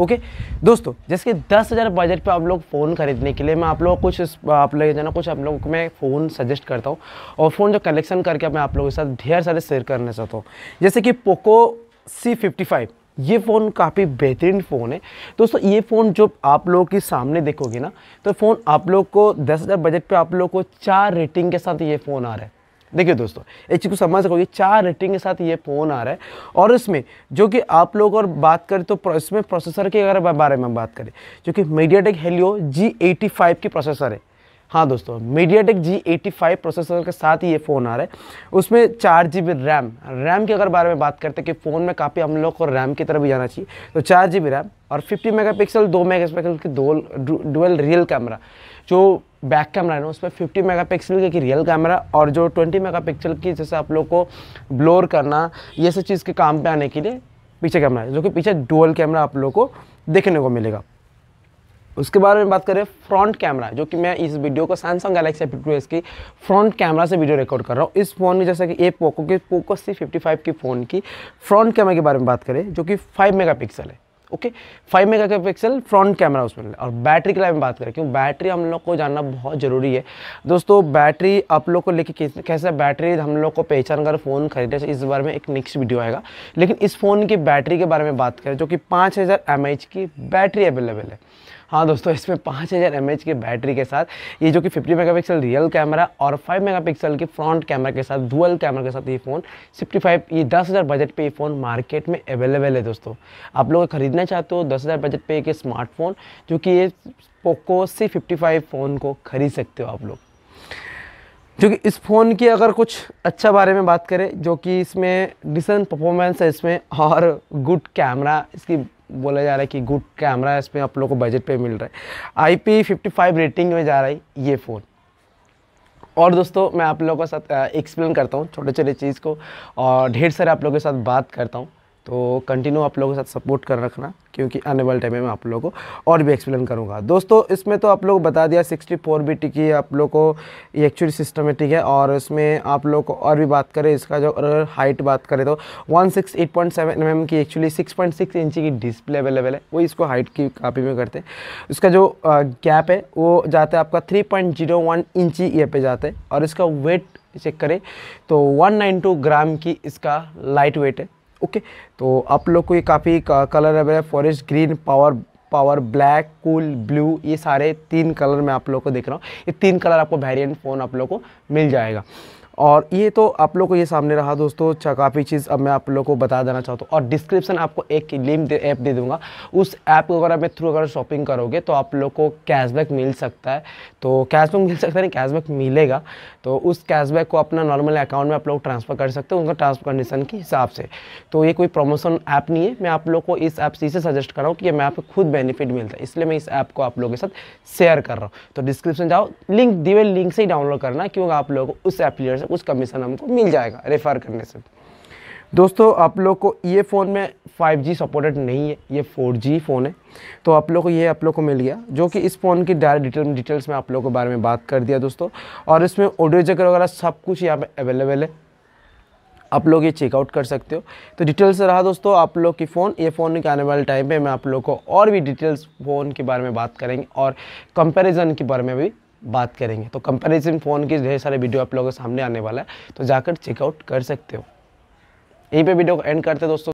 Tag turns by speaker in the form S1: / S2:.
S1: okay दोस्तों जैसे कि दस हज़ार बजट पे आप लोग फ़ोन खरीदने के लिए मैं आप लोगों को कुछ आप लोग जाना कुछ आप लोगों को मैं फ़ोन सजेस्ट करता हूँ और फ़ोन जो कलेक्शन करके मैं आप लोगों के साथ ढेर सारे शेयर करना चाहता हूँ जैसे कि पोको सी फिफ्टी फाइव ये फ़ोन काफ़ी बेहतरीन फ़ोन है दोस्तों ये फ़ोन जो आप लोगों के सामने देखोगे ना तो फ़ोन आप लोग को दस हज़ार बजट पे आप लोग को चार रेटिंग के साथ ये फ़ोन आ रहा है देखिए दोस्तों एक चीज़ को समझ सको ये चार रेटिंग के साथ ये फ़ोन आ रहा है और इसमें जो कि आप लोग और बात करें तो इसमें प्रोसेसर के अगर बारे में बात करें जो कि मीडिया टेक हेलियो जी की प्रोसेसर है हाँ दोस्तों MediaTek G eighty five processor के साथ ही ये फ़ोन आ रहा है उसमें चार जी बी रैम रैम के अगर बारे में बात करते हैं कि फ़ोन में काफ़ी हम लोग को रैम की तरफ भी जाना चाहिए तो चार जी बी रैम और 50 मेगापिक्सल दो मेगापिक्सल की दो डुअल रियल कैमरा जो बैक कैमरा है ना उसमें 50 मेगापिक्सल की रियल कैमरा और जो 20 मेगापिक्सल की जैसे आप लोग को ब्लोर करना ये सब चीज़ के काम पर आने के लिए पीछे कैमरा है जो कि पीछे डुअल कैमरा आप लोग को देखने को मिलेगा उसके बारे में बात करें फ्रंट कैमरा जो कि मैं इस वीडियो को Samsung Galaxy F two S की फ्रंट कैमरा से वीडियो रिकॉर्ड कर रहा हूँ इस फ़ोन में जैसा कि ए पोको के पोको सी फिफ्टी फाइव की फ़ोन की फ्रंट कैमरा के बारे में बात करें जो कि फाइव मेगा पिक्सल है okay five megapixel front camera उसमें और बैटरी के बारे में बात करें क्योंकि बैटरी हम लोग को जानना बहुत ज़रूरी है दोस्तों बैटरी आप लोग को लेके कैसे बैटरी हम लोग को पहचान कर फ़ोन खरीदे इस बारे में एक नेक्स्ट वीडियो आएगा लेकिन इस फ़ोन की बैटरी के बारे में बात करें जो कि पाँच हज़ार की बैटरी अवेलेबल है हाँ दोस्तों इसमें पाँच हज़ार एम की बैटरी के साथ ये जो कि 50 मेगापिक्सल रियल कैमरा और 5 मेगापिक्सल के फ्रंट कैमरा के साथ डुअल कैमरा के साथ ये फ़ोन 65 ये 10000 बजट पे ये फ़ोन मार्केट में अवेलेबल है दोस्तों आप लोग खरीदना चाहते हो 10000 बजट पे एक स्मार्टफोन जो कि ये पोको सी फिफ्टी फ़ोन को खरीद सकते हो आप लोग क्योंकि इस फ़ोन की अगर कुछ अच्छा बारे में बात करें जो कि इसमें डिसेंट परफॉर्मेंस है इसमें और गुड कैमरा इसकी बोला जा रहा है कि गुड कैमरा इसमें आप लोग को बजट पे मिल रहा है I P fifty five rating में जा रहा है ये फ़ोन और दोस्तों मैं आप लोगों के साथ एक्सप्लेन करता हूँ छोटे छोटे चीज़ को और ढेर सारे आप लोगों के साथ बात करता हूँ तो कंटिन्यू आप लोगों के साथ सपोर्ट कर रखना क्योंकि आने वाले टाइम में मैं आप लोगों को और भी एक्सप्लेन करूँगा दोस्तों इसमें तो आप लोग बता दिया 64 फोर बी टी की आप लोग को ये एक्चुअली सिस्टमेटिक है और इसमें आप लोग को और भी बात करें इसका जो हाइट बात करें तो 168.7 सिक्स mm की एक्चुअली 6.6 इंच की डिस्प्ले अवेलेबल है वो इसको हाइट की कापी में करते हैं इसका जो गैप है वो जाता है आपका थ्री पॉइंट जीरो वन इंची ये पे जाता है और इसका वेट चेक करें तो टू ग्राम की इसका लाइट वेट है ओके तो आप लोग को ये काफ़ी कलर अवेलेबल है forest green power power black cool blue ये सारे तीन कलर में आप लोग को देख रहा हूँ ये तीन कलर आपको वेरियंट फ़ोन आप लोग को मिल जाएगा और ये तो आप लोग को ये सामने रहा दोस्तों अच्छा, काफ़ी चीज़ अब मैं आप लोग को बता देना चाहता हूँ और डिस्क्रिप्शन आपको एक लिंक दे ऐप दे दूँगा उस ऐप को अगर आप थ्रू अगर शॉपिंग करोगे तो आप लोग को कैशबैक मिल सकता है तो कैशबैक मिल सकता है नहीं कैशबैक मिलेगा तो उस कैशबैक को अपना नॉर्मल अकाउंट में आप लोग ट्रांसफ़र कर सकते हो उनका ट्रांसफर कंडीशन के हिसाब से तो ये कोई प्रमोशन ऐप नहीं है मैं आप लोग को इस ऐप से इसे सजेस्ट कर रहा हूँ कि मैं आप खुद बेनिफिट मिलता है इसलिए मैं इस ऐप को आप लोगों के साथ शेयर कर रहा हूँ तो डिस्क्रिप्शन जाओ लिंक दिए लिंक से ही डाउनलोड करना क्योंकि आप लोग को उस एप्लीकेशन से कुछ कमीशन हमको मिल जाएगा रेफ़र करने से दोस्तों आप लोग को ये फ़ोन में 5G सपोर्टेड नहीं है ये 4G फ़ोन है तो आप लोग को ये आप लोग को मिल गया जो कि इस फ़ोन की डायरेक्ट डिटेल डिटेल्स में आप लोगों के बारे में बात कर दिया दोस्तों और इसमें ऑडियो जगह वगैरह सब कुछ यहाँ पे अवेलेबल है आप लोग ये चेकआउट कर सकते हो तो डिटेल्स रहा दोस्तों आप लोग की फ़ोन ये फ़ोन के आने वाले टाइम पे मैं आप लोग को और भी डिटेल्स फ़ोन के बारे में बात करेंगे और कंपैरिजन के बारे में भी बात करेंगे तो कंपैरिजन फ़ोन की ढेर सारे वीडियो आप लोगों के सामने आने वाला है तो जाकर चेकआउट कर सकते हो यहीं पे वीडियो एंड करते हैं दोस्तों